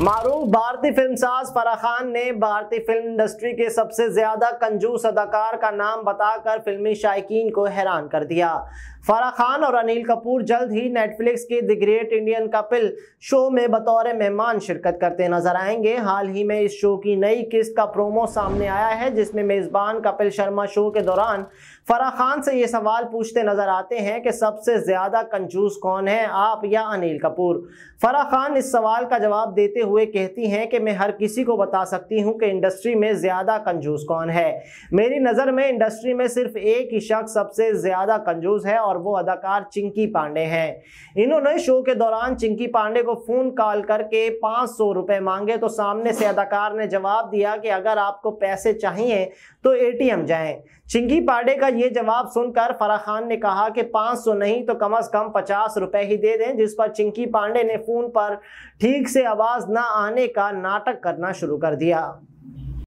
मारूफ भारतीय फिल्म साज फरा खान ने भारतीय फिल्म इंडस्ट्री के सबसे ज्यादा कंजूस अदाकार का नाम बताकर फिल्मी शायक को हैरान कर दिया फरा खान और अनिल कपूर जल्द ही नेटफ्लिक्स के the great Indian Kapil show में बतौर मेहमान शिरकत करते नजर आएंगे हाल ही में इस शो की नई किस्त का प्रोमो सामने आया है जिसमें मेजबान कपिल शर्मा शो के दौरान फरा खान से ये सवाल पूछते नजर आते हैं कि सबसे ज्यादा कंजूस कौन है आप या अनिल कपूर फरा खान इस सवाल का जवाब देते हुए कहती हैं कि मैं हर किसी को बता सकती हूं कि इंडस्ट्री में ज़्यादा कंजूस कौन है मेरी नज़र में इंडस्ट्री में सिर्फ एक ही शख्स सबसे ज़्यादा कंजूस है और वो अदाकार चिंकी पांडे हैं इन्होंने शो के दौरान चिंकी पांडे को फ़ोन कॉल करके पाँच सौ मांगे तो सामने से अदाकार ने जवाब दिया कि अगर आपको पैसे चाहिए तो ए टी चिंकी पांडे का ये जवाब सुनकर फराह खान ने कहा कि 500 नहीं तो कम से कम पचास रुपए ही दे दें जिस पर चिंकी पांडे ने फ़ोन पर ठीक से आवाज़ ना आने का नाटक करना शुरू कर दिया